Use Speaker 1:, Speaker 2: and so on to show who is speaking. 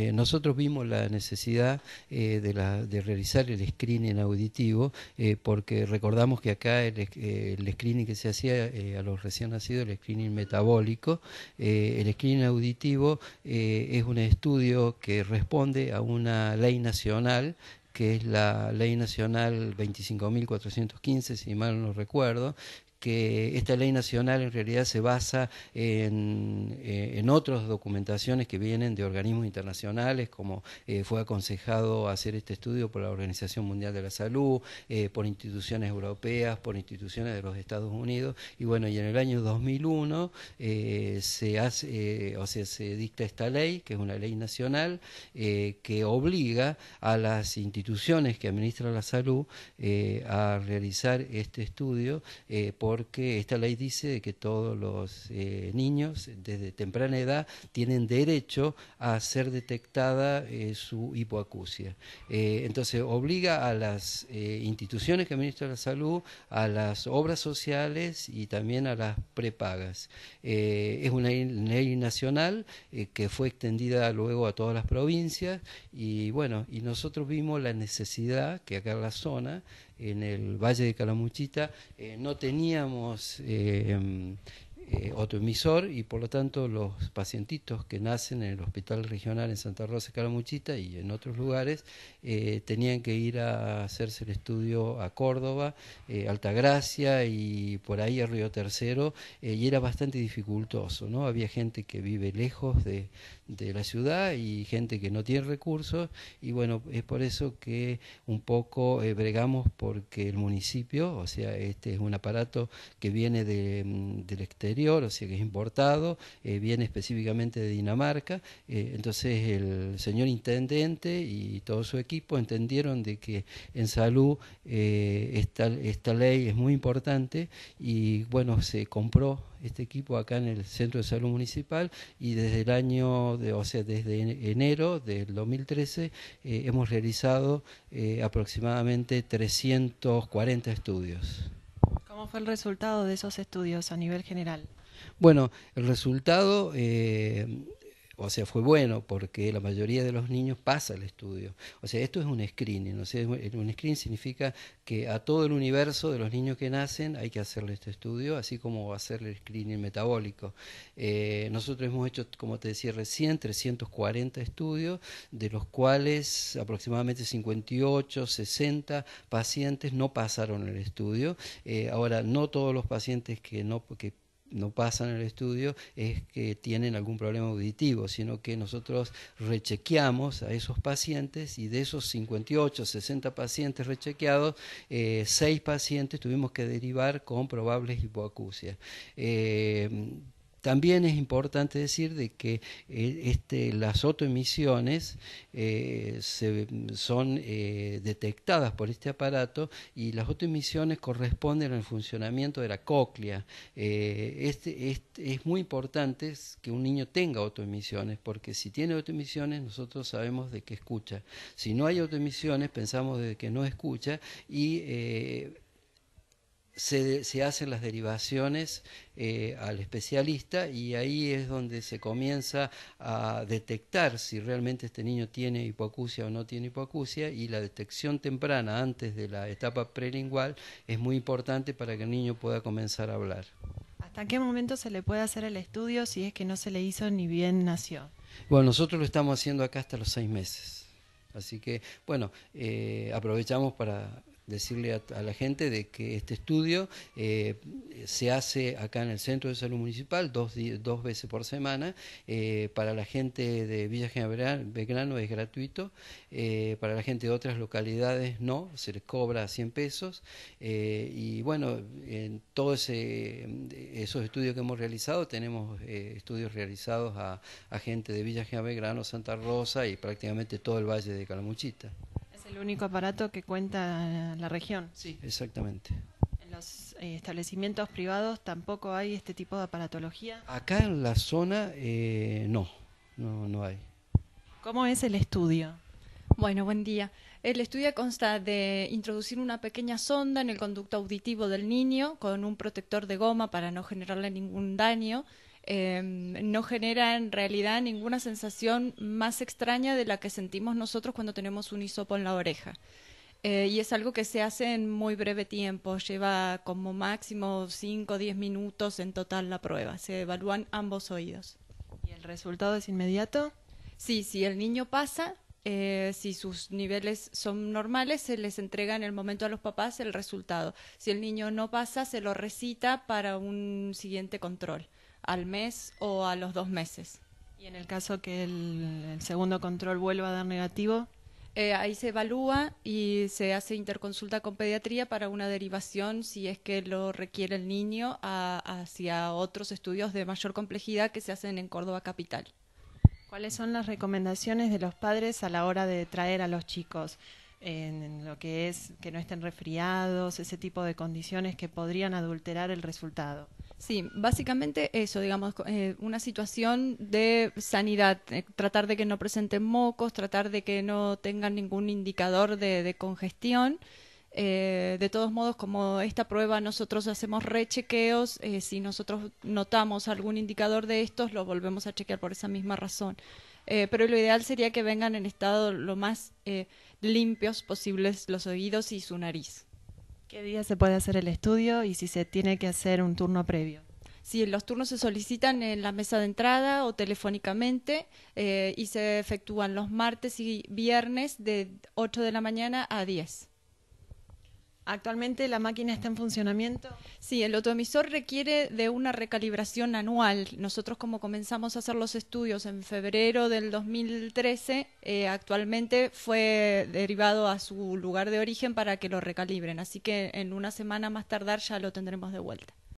Speaker 1: Eh, nosotros vimos la necesidad eh, de, realizar el screening auditivo eh, porque recordamos que acá el, el screening que se hacía a los recién nacidos, el screening metabólico, el screening auditivo es un estudio que responde a una ley nacional que es la Ley Nacional 25.415, si mal no recuerdo, que esta ley nacional en realidad se basa en, eh, en otras documentaciones que vienen de organismos internacionales, como eh, fue aconsejado hacer este estudio por la Organización Mundial de la Salud, eh, por instituciones europeas, por instituciones de los Estados Unidos, y bueno, y en el año 2001 se hace, o sea, se dicta esta ley, que es una ley nacional, que obliga a las instituciones que administran la salud a realizar este estudio por porque esta ley dice que todos los eh, niños desde temprana edad tienen derecho a ser detectada eh, su hipoacusia. Eh, entonces obliga a las instituciones que administran la salud, a las obras sociales y también a las prepagas. es una ley nacional que fue extendida luego a todas las provincias y bueno, y nosotros vimos la necesidad que acá en la zona, en el Valle de Calamuchita, no tenía teníamos eh, em, eh, otro emisor y por lo tanto los pacientitos que nacen en el hospital regional en Santa Rosa Caramuchita y en otros lugares eh, tenían que ir a hacerse el estudio a Córdoba, eh, Altagracia y por ahí a Río Tercero y era bastante dificultoso, ¿no? Había gente que vive lejos de, la ciudad y gente que no tiene recursos y bueno, es por eso que un poco bregamos porque el municipio, o sea, este es un aparato que viene mm, del exterior, o sea que es importado, eh, viene específicamente de Dinamarca. Eh, entonces el señor intendente y todo su equipo entendieron de que en salud eh, esta, ley es muy importante y bueno, se compró este equipo acá en el Centro de Salud Municipal y desde el año, o sea, desde enero del 2013 hemos realizado aproximadamente 340 estudios.
Speaker 2: ¿Cómo fue el resultado de esos estudios a nivel general?
Speaker 1: Bueno, el resultado eh, o sea, fue bueno porque la mayoría de los niños pasa el estudio. O sea, esto es un screening. O sea, un screening significa que a todo el universo de los niños que nacen hay que hacerle este estudio, así como hacerle el screening metabólico. Eh, nosotros hemos hecho, como te decía recién, 340 estudios, de los cuales aproximadamente 58, 60 pacientes no pasaron el estudio. Eh, ahora, no todos los pacientes que no no pasan el estudio es que tienen algún problema auditivo, sino que nosotros rechequeamos a esos pacientes y de esos 58, 60 pacientes rechequeados, eh, seis 6 pacientes tuvimos que derivar con probables hipoacusias. Eh, también es importante decir de que eh, este, las autoemisiones eh, se, son eh, detectadas por este aparato y las autoemisiones corresponden al funcionamiento de la cóclea. Este, es muy importante que un niño tenga autoemisiones porque si tiene autoemisiones nosotros sabemos de que escucha. Si no hay autoemisiones pensamos de que no escucha y se, hacen las derivaciones eh, al especialista y ahí es donde se comienza a detectar si realmente este niño tiene hipoacusia o no tiene hipoacusia y la detección temprana antes de la etapa prelingual es muy importante para que el niño pueda comenzar a hablar.
Speaker 2: ¿Hasta qué momento se le puede hacer el estudio si es que no se le hizo ni bien nació?
Speaker 1: Bueno, nosotros lo estamos haciendo acá hasta los seis meses. Así que, bueno, eh, aprovechamos para decirle a, la gente de que este estudio eh, se hace acá en el Centro de Salud Municipal dos, veces por semana. Eh, para la gente de Villa General Belgrano es gratuito, eh, para la gente de otras localidades no, se les cobra 100 pesos. y bueno, en todos esos estudios que hemos realizado, tenemos estudios realizados a, a gente de Villa General Belgrano, Santa Rosa y prácticamente todo el Valle de Calamuchita
Speaker 2: el único aparato que cuenta la región. Sí,
Speaker 1: exactamente.
Speaker 2: ¿En los eh, establecimientos privados tampoco hay este tipo de
Speaker 3: aparatología?
Speaker 1: Acá en la zona eh, no, no, no hay.
Speaker 3: ¿Cómo es el estudio? Bueno, buen día. El estudio consta de introducir una pequeña sonda en el conducto auditivo del niño con un protector de goma para no generarle ningún daño Em, no genera en realidad ninguna sensación más extraña de la que sentimos nosotros cuando tenemos un hisopo en la oreja. Eh, y es algo que se hace en muy breve tiempo, lleva como máximo 5 o 10 minutos en total la prueba, se evalúan ambos oídos. ¿Y el resultado es inmediato? Sí, si el niño pasa, eh, si sus niveles son normales, se les entrega en el momento a los papás el resultado. Si el niño no pasa, se lo recita para un siguiente control al mes o a los dos meses.
Speaker 2: Y en el caso
Speaker 3: que el, segundo control vuelva a dar negativo, eh, ahí se evalúa y se hace interconsulta con pediatría para una derivación, si es que lo requiere el niño, hacia otros estudios de mayor complejidad que se hacen en Córdoba Capital.
Speaker 2: ¿Cuáles son las recomendaciones de los padres a la hora de traer a los chicos? en lo que es que no estén
Speaker 3: resfriados, ese tipo de condiciones que podrían adulterar el resultado. Sí, básicamente eso, digamos, eh, una situación de sanidad, eh, tratar de que no presenten mocos, tratar de que no tengan ningún indicador de, congestión. Eh, de todos modos, como esta prueba nosotros hacemos rechequeos, si nosotros notamos algún indicador de estos, lo volvemos a chequear por esa misma razón. pero lo ideal sería que vengan en estado lo más limpios posibles los oídos y su nariz. ¿Qué día se
Speaker 2: puede hacer el estudio y si se tiene que hacer un turno previo?
Speaker 3: Sí, los turnos se solicitan en la mesa de entrada o telefónicamente eh, y se efectúan los martes y viernes de 8 de la mañana a 10. ¿Actualmente la máquina está en funcionamiento? Sí, el otomisor requiere de una recalibración anual. Nosotros como comenzamos a hacer los estudios en febrero del 2013, eh, actualmente fue derivado a su lugar de origen para que lo recalibren. Así que en una semana más tardar ya lo tendremos de vuelta.